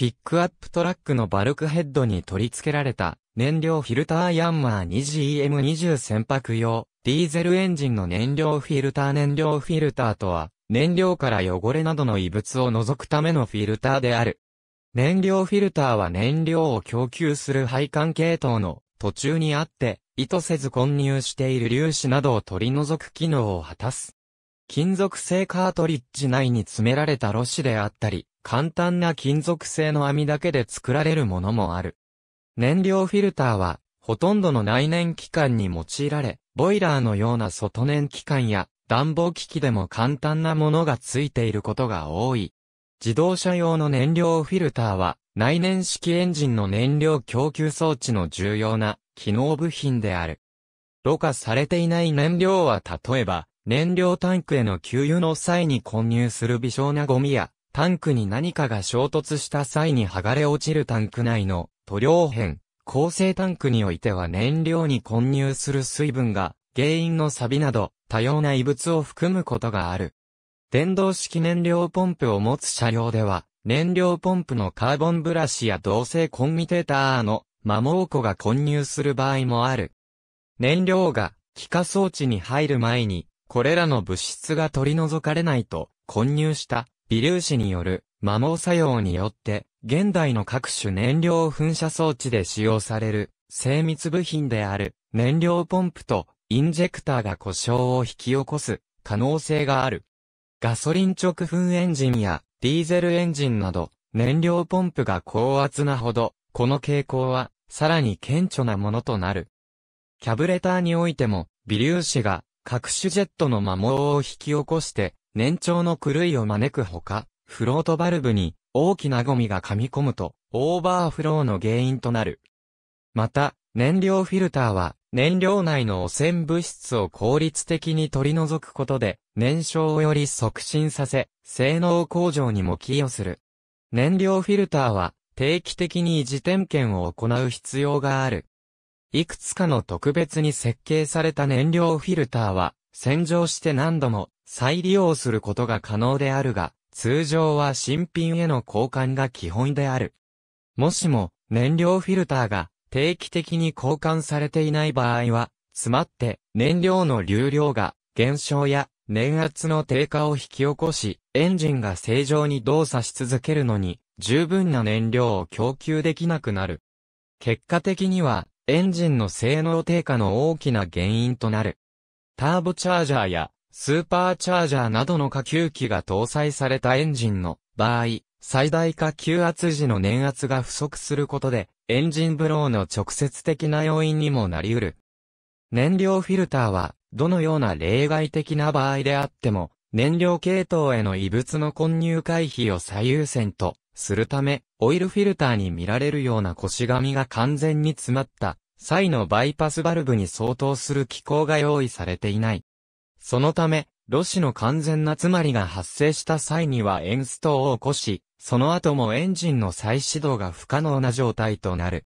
ピックアップトラックのバルクヘッドに取り付けられた燃料フィルターヤンマー 2GM20 船舶用ディーゼルエンジンの燃料フィルター燃料フィルターとは燃料から汚れなどの異物を除くためのフィルターである。燃料フィルターは燃料を供給する配管系統の途中にあって意図せず混入している粒子などを取り除く機能を果たす。金属製カートリッジ内に詰められたロシであったり、簡単な金属製の網だけで作られるものもある。燃料フィルターは、ほとんどの内燃機関に用いられ、ボイラーのような外燃機関や暖房機器でも簡単なものがついていることが多い。自動車用の燃料フィルターは、内燃式エンジンの燃料供給装置の重要な機能部品である。ろ過されていない燃料は例えば、燃料タンクへの給油の際に混入する微小なゴミや、タンクに何かが衝突した際に剥がれ落ちるタンク内の塗料片、構成タンクにおいては燃料に混入する水分が原因の錆など多様な異物を含むことがある。電動式燃料ポンプを持つ車両では、燃料ポンプのカーボンブラシや同性コンミテーターの摩耗庫が混入する場合もある。燃料が気化装置に入る前に、これらの物質が取り除かれないと、混入した微粒子による摩耗作用によって、現代の各種燃料噴射装置で使用される精密部品である燃料ポンプとインジェクターが故障を引き起こす可能性がある。ガソリン直噴エンジンやディーゼルエンジンなど燃料ポンプが高圧なほど、この傾向はさらに顕著なものとなる。キャブレターにおいても微粒子が各種ジェットの摩耗を引き起こして年長の狂いを招くほか、フロートバルブに大きなゴミが噛み込むと、オーバーフローの原因となる。また、燃料フィルターは、燃料内の汚染物質を効率的に取り除くことで、燃焼をより促進させ、性能向上にも寄与する。燃料フィルターは、定期的に維持点検を行う必要がある。いくつかの特別に設計された燃料フィルターは、洗浄して何度も再利用することが可能であるが、通常は新品への交換が基本である。もしも、燃料フィルターが定期的に交換されていない場合は、詰まって燃料の流量が減少や燃圧の低下を引き起こし、エンジンが正常に動作し続けるのに、十分な燃料を供給できなくなる。結果的には、エンジンの性能低下の大きな原因となる。ターボチャージャーやスーパーチャージャーなどの下級機が搭載されたエンジンの場合、最大下級圧時の電圧が不足することで、エンジンブローの直接的な要因にもなり得る。燃料フィルターは、どのような例外的な場合であっても、燃料系統への異物の混入回避を最優先とするため、オイルフィルターに見られるような腰紙が完全に詰まった際のバイパスバルブに相当する機構が用意されていない。そのため、ロ子の完全な詰まりが発生した際にはエンストを起こし、その後もエンジンの再始動が不可能な状態となる。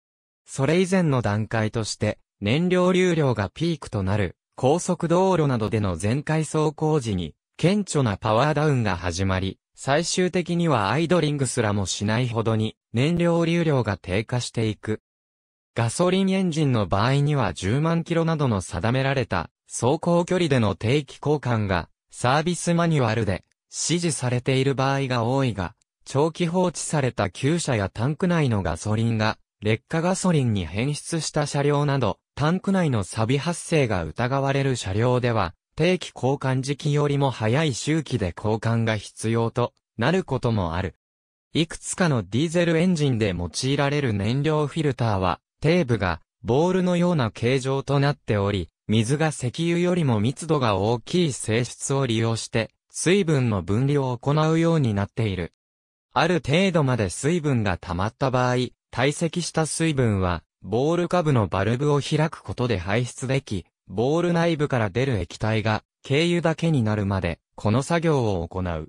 それ以前の段階として、燃料流量がピークとなる、高速道路などでの全開走行時に、顕著なパワーダウンが始まり、最終的にはアイドリングすらもしないほどに燃料流量が低下していく。ガソリンエンジンの場合には10万キロなどの定められた走行距離での定期交換がサービスマニュアルで指示されている場合が多いが、長期放置された旧車やタンク内のガソリンが劣化ガソリンに変質した車両など、タンク内の錆発生が疑われる車両では、定期交換時期よりも早い周期で交換が必要となることもある。いくつかのディーゼルエンジンで用いられる燃料フィルターは、テーがボールのような形状となっており、水が石油よりも密度が大きい性質を利用して、水分の分離を行うようになっている。ある程度まで水分が溜まった場合、堆積した水分は、ボール下部のバルブを開くことで排出でき、ボール内部から出る液体が、軽油だけになるまで、この作業を行う。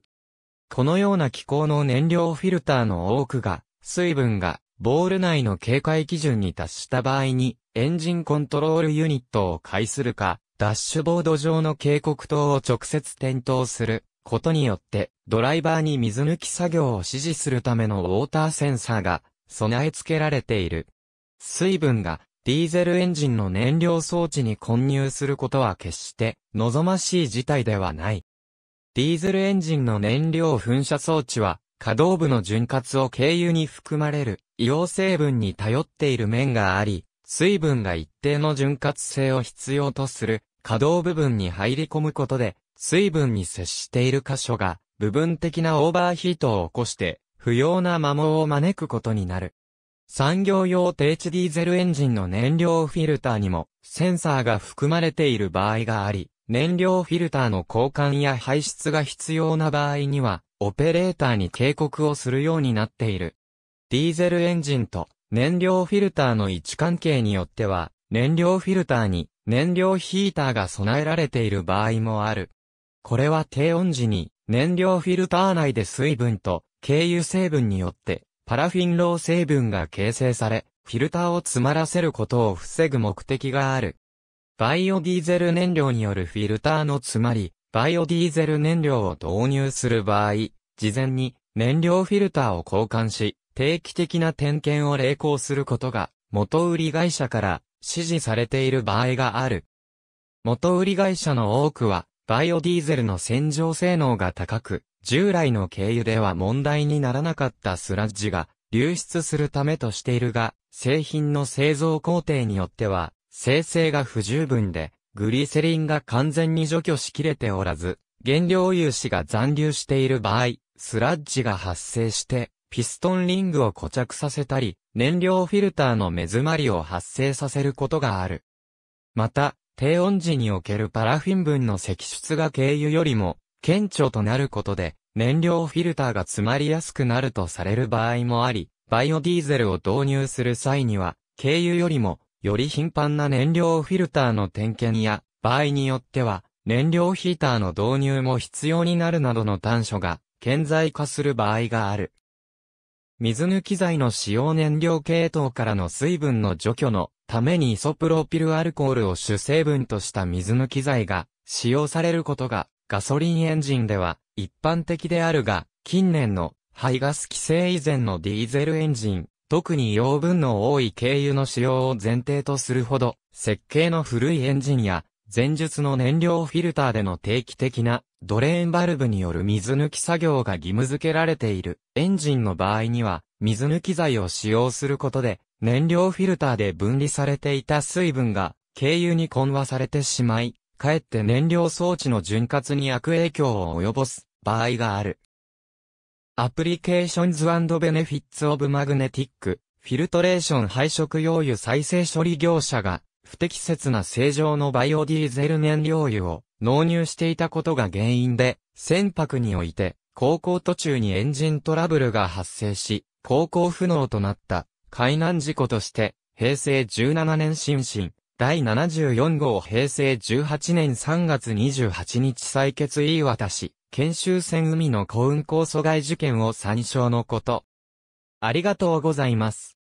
このような機構の燃料フィルターの多くが、水分が、ボール内の警戒基準に達した場合に、エンジンコントロールユニットを介するか、ダッシュボード上の警告灯を直接点灯することによって、ドライバーに水抜き作業を指示するためのウォーターセンサーが備え付けられている。水分がディーゼルエンジンの燃料装置に混入することは決して望ましい事態ではない。ディーゼルエンジンの燃料噴射装置は可動部の潤滑を軽油に含まれる硫黄成分に頼っている面があり、水分が一定の潤滑性を必要とする可動部分に入り込むことで、水分に接している箇所が部分的なオーバーヒートを起こして、不要な摩耗を招くことになる。産業用低地ディーゼルエンジンの燃料フィルターにもセンサーが含まれている場合があり、燃料フィルターの交換や排出が必要な場合には、オペレーターに警告をするようになっている。ディーゼルエンジンと燃料フィルターの位置関係によっては、燃料フィルターに燃料ヒーターが備えられている場合もある。これは低温時に燃料フィルター内で水分と軽油成分によってパラフィンロー成分が形成され、フィルターを詰まらせることを防ぐ目的がある。バイオディーゼル燃料によるフィルターの詰まり、バイオディーゼル燃料を導入する場合、事前に燃料フィルターを交換し、定期的な点検を励行することが、元売り会社から指示されている場合がある。元売り会社の多くは、バイオディーゼルの洗浄性能が高く、従来の軽油では問題にならなかったスラッジが流出するためとしているが、製品の製造工程によっては、生成が不十分で、グリセリンが完全に除去しきれておらず、原料油脂が残留している場合、スラッジが発生して、ピストンリングを固着させたり、燃料フィルターの目詰まりを発生させることがある。また、低温時におけるパラフィン分の析出が軽油よりも、顕著となることで、燃料フィルターが詰まりやすくなるとされる場合もあり、バイオディーゼルを導入する際には、軽油よりも、より頻繁な燃料フィルターの点検や、場合によっては、燃料ヒーターの導入も必要になるなどの短所が、顕在化する場合がある。水抜き剤の使用燃料系統からの水分の除去のためにイソプロピルアルコールを主成分とした水抜き剤が使用されることがガソリンエンジンでは一般的であるが、近年の排ガス規制以前のディーゼルエンジン、特に養分の多い軽油の使用を前提とするほど、設計の古いエンジンや前述の燃料フィルターでの定期的なドレーンバルブによる水抜き作業が義務付けられている。エンジンの場合には、水抜き剤を使用することで、燃料フィルターで分離されていた水分が、軽油に混和されてしまい、かえって燃料装置の潤滑に悪影響を及ぼす場合がある。アプリケーションズベネフィッツオブマグネティック、フィルトレーション配色溶油再生処理業者が不適切な正常のバイオディーゼル燃料油を納入していたことが原因で、船舶において、航行途中にエンジントラブルが発生し、航行不能となった海難事故として、平成17年新進、第74号平成18年3月28日採決言い渡し、研修船海の幸運航阻害事件を参照のこと。ありがとうございます。